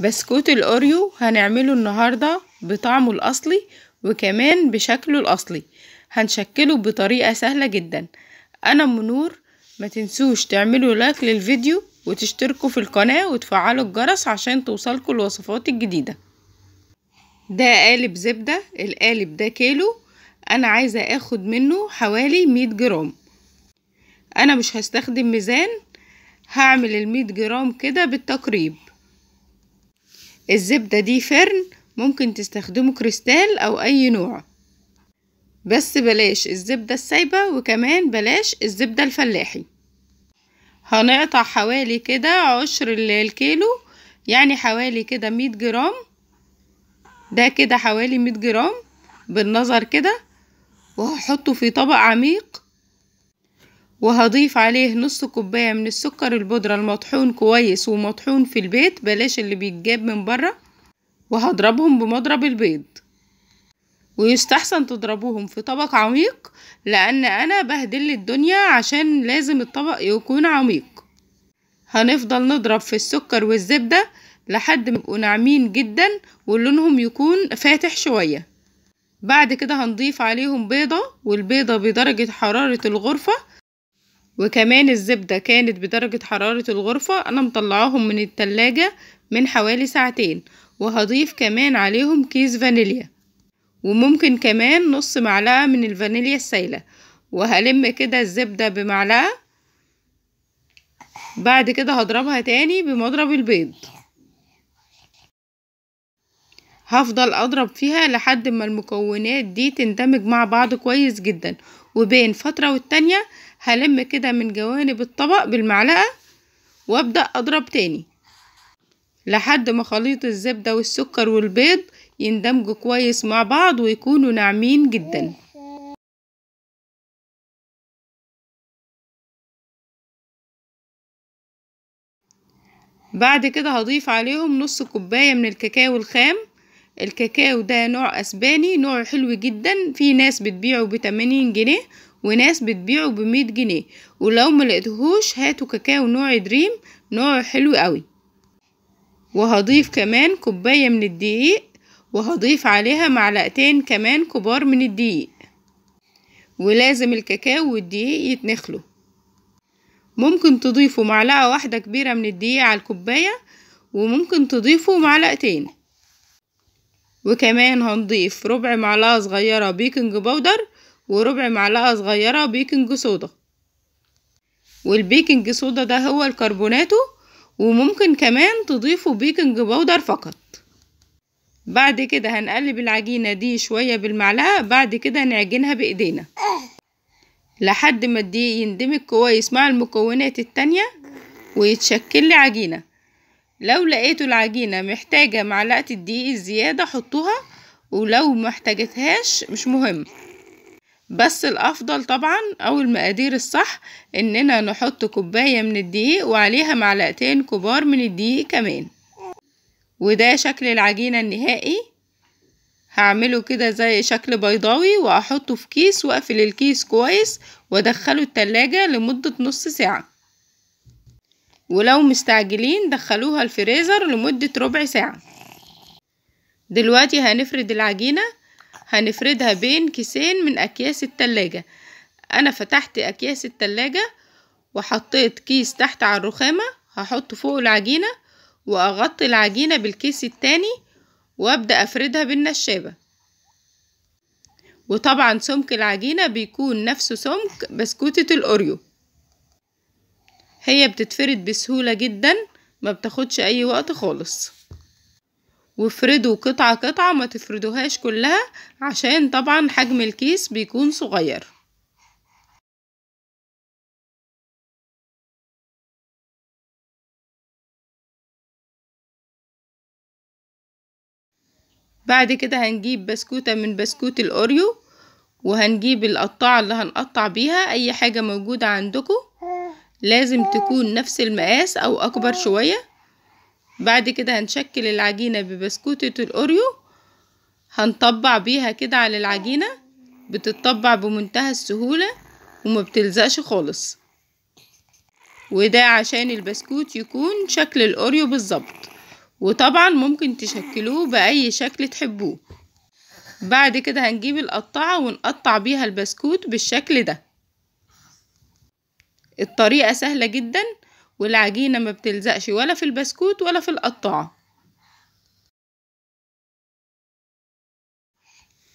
بسكوت الأوريو هنعمله النهاردة بطعمه الأصلي وكمان بشكله الأصلي هنشكله بطريقة سهلة جدا أنا منور ما تنسوش تعملوا لايك للفيديو وتشتركوا في القناة وتفعلوا الجرس عشان توصلكوا الوصفات الجديدة ده قالب زبدة القالب ده كيلو أنا عايزة أخد منه حوالي مية جرام أنا مش هستخدم ميزان هعمل المية جرام كده بالتقريب الزبدة دي فرن ممكن تستخدمه كريستال أو أي نوع بس بلاش الزبدة السايبة وكمان بلاش الزبدة الفلاحي هنقطع حوالي كده عشر الكيلو يعني حوالي كده مية جرام ده كده حوالي مية جرام بالنظر كده وهحطه في طبق عميق وهضيف عليه نص كوباية من السكر البودرة المطحون كويس ومطحون في البيت بلاش اللي بيتجاب من برة وهضربهم بمضرب البيض ويستحسن تضربوهم في طبق عميق لأن أنا بهدل الدنيا عشان لازم الطبق يكون عميق هنفضل نضرب في السكر والزبدة لحد ما يبقوا ناعمين جدا ولونهم يكون فاتح شوية بعد كده هنضيف عليهم بيضة والبيضة بدرجة حرارة الغرفة وكمان الزبدة كانت بدرجة حرارة الغرفة أنا مطلعاهم من التلاجة من حوالي ساعتين وهضيف كمان عليهم كيس فانيليا وممكن كمان نص معلقة من الفانيليا السايلة وهلم كده الزبدة بمعلقة بعد كده هضربها تاني بمضرب البيض هفضل اضرب فيها لحد ما المكونات دي تندمج مع بعض كويس جدا وبين فترة والتانية هلم كده من جوانب الطبق بالمعلقة وابدأ اضرب تاني لحد ما خليط الزبدة والسكر والبيض يندمجوا كويس مع بعض ويكونوا ناعمين جدا بعد كده هضيف عليهم نص كوباية من الكاكاو الخام الكاكاو ده نوع اسباني نوع حلو جدا في ناس بتبيعه بتمانين جنيه وناس بتبيعه بمية جنيه ولو ملقتهوش هاتوا كاكاو نوع دريم نوعه حلو قوي وهضيف كمان كوباية من الدقيق وهضيف عليها معلقتين كمان كبار من الدقيق ولازم الكاكاو والدقيق يتنخلوا ممكن تضيفوا معلقة واحدة كبيرة من الدقيق على الكوباية وممكن تضيفوا معلقتين وكمان هنضيف ربع معلقة صغيرة بيكنج بودر وربع معلقة صغيرة بيكنج صودا والبيكنج صودا ده هو الكربوناتو وممكن كمان تضيفوا بيكنج بودر فقط بعد كده هنقلب العجينة دي شوية بالمعلقة بعد كده نعجنها بإيدينا لحد ما الدقيق يندمج كويس مع المكونات التانية ويتشكل لي عجينة لو لقيتوا العجينة محتاجة معلقة الدقيق الزيادة حطوها ولو محتاجتهاش مش مهم بس الافضل طبعا او المقادير الصح اننا نحط كوباية من الدقيق وعليها معلقتين كبار من الدقيق كمان وده شكل العجينة النهائي هعمله كده زي شكل بيضاوي وأحطه في كيس واقفل الكيس كويس وادخله التلاجة لمدة نص ساعة ولو مستعجلين دخلوها الفريزر لمدة ربع ساعة دلوقتي هنفرد العجينة هنفردها بين كيسين من أكياس التلاجة أنا فتحت أكياس التلاجة وحطيت كيس تحت على الرخامة هحط فوق العجينة وأغطي العجينة بالكيس التاني وأبدأ أفردها بالنشابة وطبعا سمك العجينة بيكون نفسه سمك بسكوتة الأوريو هي بتتفرد بسهولة جدا ما بتاخدش أي وقت خالص وافردوا قطعة قطعة ما تفردوهاش كلها عشان طبعا حجم الكيس بيكون صغير بعد كده هنجيب بسكوتة من بسكوت الأوريو وهنجيب القطاعة اللي هنقطع بيها أي حاجة موجودة عندكم لازم تكون نفس المقاس أو أكبر شوية بعد كده هنشكل العجينة ببسكوتة الأوريو هنطبع بيها كده على العجينة بتطبع بمنتهى السهولة وما بتلزقش خالص وده عشان البسكوت يكون شكل الأوريو بالظبط وطبعا ممكن تشكلوه بأي شكل تحبوه بعد كده هنجيب القطعة ونقطع بيها البسكوت بالشكل ده الطريقة سهلة جدا والعجينة ما بتلزقش ولا في البسكوت ولا في القطاعة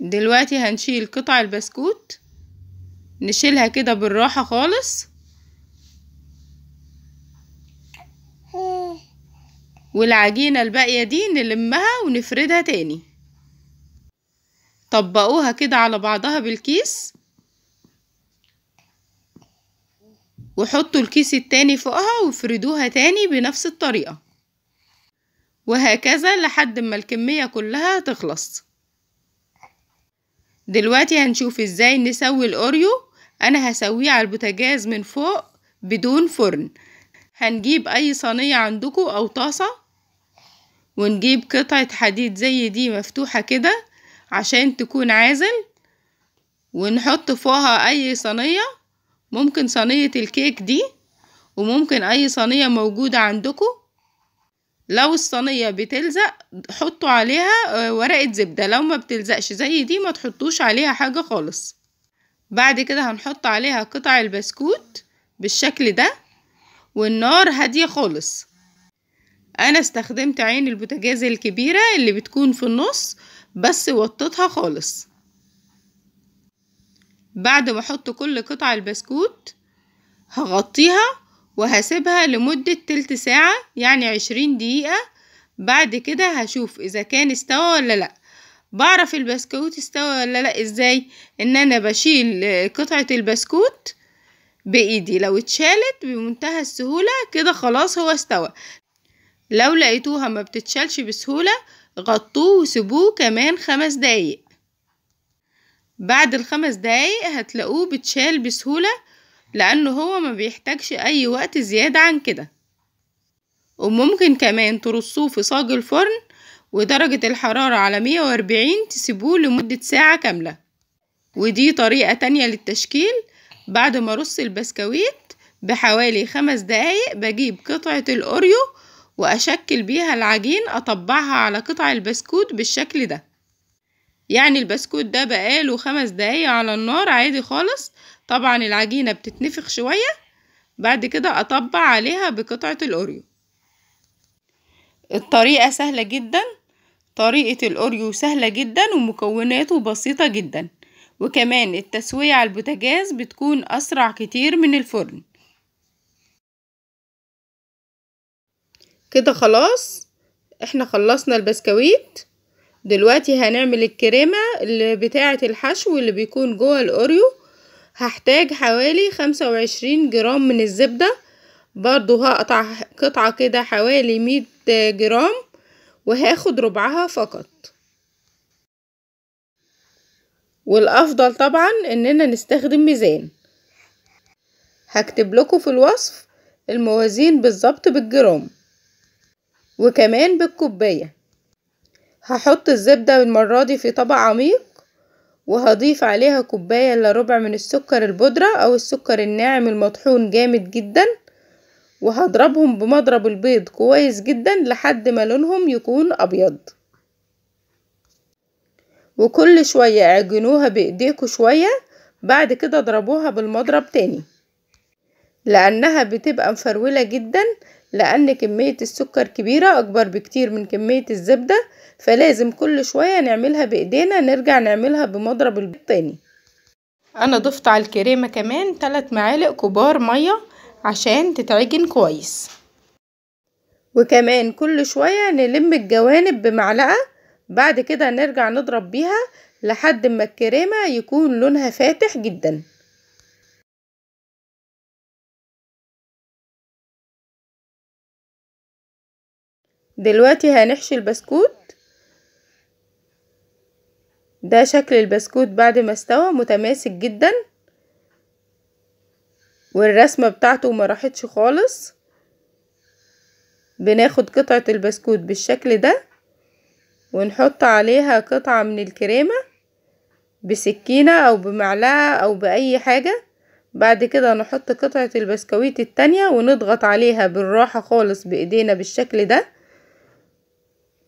دلوقتي هنشيل قطع البسكوت نشيلها كده بالراحة خالص والعجينة الباقية دي نلمها ونفردها تاني طبقوها كده على بعضها بالكيس وحطوا الكيس التاني فوقها اه وافردوها تاني بنفس الطريقة وهكذا لحد ما الكمية كلها تخلص دلوقتي هنشوف ازاي نسوي الاوريو انا هسويه على البوتاجاز من فوق بدون فرن هنجيب اي صينية عندكو او طاسة ونجيب قطعة حديد زي دي مفتوحة كده عشان تكون عازل ونحط فوقها اي صينية ممكن صينية الكيك دي وممكن أي صينية موجودة عندكم لو الصينية بتلزق حطوا عليها آه، ورقة زبدة لو ما بتلزقش زي دي ما تحطوش عليها حاجة خالص بعد كده هنحط عليها قطع البسكوت بالشكل ده والنار هادية خالص انا استخدمت عين البوتاجاز الكبيرة اللي بتكون في النص بس وطيتها خالص بعد ما احط كل قطع البسكوت هغطيها وهسيبها لمدة تلت ساعة يعني عشرين دقيقة بعد كده هشوف اذا كان استوى ولا لا بعرف البسكوت استوى ولا لا ازاي ان انا بشيل قطعة البسكوت بايدي لو اتشالت بمنتهى السهولة كده خلاص هو استوى لو لقيتوها ما بتتشالش بسهولة غطوه وسيبوه كمان خمس دقايق بعد الخمس دقايق هتلاقوه بتشال بسهولة لأنه هو ما بيحتاجش أي وقت زيادة عن كده وممكن كمان ترصوه في صاج الفرن ودرجة الحرارة على مية وأربعين تسيبوه لمدة ساعة كاملة ودي طريقة تانية للتشكيل بعد ما رص البسكويت بحوالي خمس دقايق بجيب قطعة الأوريو وأشكل بيها العجين أطبعها على قطع البسكوت بالشكل ده يعني البسكوت ده بقاله خمس دقايق على النار عادي خالص طبعا العجينة بتتنفخ شوية بعد كده أطبع عليها بقطعة الأوريو الطريقة سهلة جدا طريقة الأوريو سهلة جدا ومكوناته بسيطة جدا وكمان التسوية على البوتاجاز بتكون أسرع كتير من الفرن كده خلاص احنا خلصنا البسكويت دلوقتي هنعمل الكريمة اللي بتاعة الحشو اللي بيكون جوه الاوريو هحتاج حوالي خمسة وعشرين جرام من الزبدة برضو هقطع قطعة كده حوالي مية جرام وهاخد ربعها فقط والافضل طبعا اننا نستخدم ميزان هكتب لكم في الوصف الموازين بالظبط بالجرام وكمان بالكوبايه هحط الزبدة المرة دي في طبق عميق وهضيف عليها كوباية الا ربع من السكر البودرة او السكر الناعم المطحون جامد جدا وهضربهم بمضرب البيض كويس جدا لحد ما لونهم يكون ابيض وكل شوية اعجنوها بايديكوا شوية بعد كده اضربوها بالمضرب تاني لانها بتبقى مفرولة جدا لان كمية السكر كبيرة اكبر بكتير من كمية الزبدة فلازم كل شوية نعملها بايدينا نرجع نعملها بمضرب البيض تاني انا ضفت على الكريمة كمان 3 معالق كبار مية عشان تتعجن كويس وكمان كل شوية نلم الجوانب بمعلقة بعد كده نرجع نضرب بيها لحد ما الكريمة يكون لونها فاتح جدا دلوقتي هنحشي البسكوت ده شكل البسكوت بعد ما استوى متماسك جدا والرسمة بتاعته ما راحتش خالص بناخد قطعة البسكوت بالشكل ده ونحط عليها قطعة من الكريمة بسكينة او بمعلقة او باي حاجة بعد كده نحط قطعة البسكويت التانية ونضغط عليها بالراحة خالص بايدينا بالشكل ده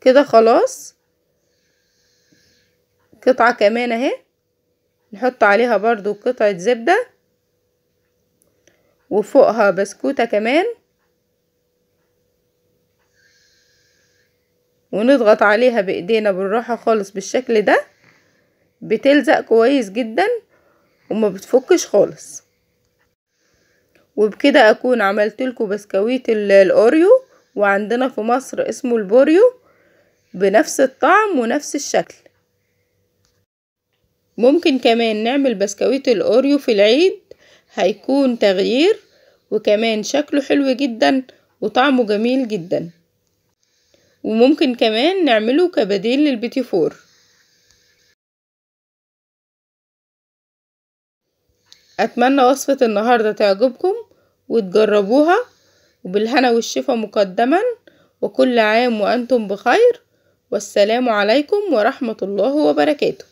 كده خلاص قطعة كمان اهي نحط عليها برضو قطعة زبدة وفوقها بسكوتة كمان ونضغط عليها بايدينا بالراحة خالص بالشكل ده بتلزق كويس جدا وما بتفكش خالص وبكده اكون عملت لكم بسكويت الاوريو وعندنا في مصر اسمه البوريو بنفس الطعم ونفس الشكل ممكن كمان نعمل بسكويت الأوريو في العيد هيكون تغيير وكمان شكله حلو جدا وطعمه جميل جدا وممكن كمان نعمله كبديل للبيتي فور أتمنى وصفة النهاردة تعجبكم وتجربوها وبالهنا والشفا مقدما وكل عام وأنتم بخير والسلام عليكم ورحمة الله وبركاته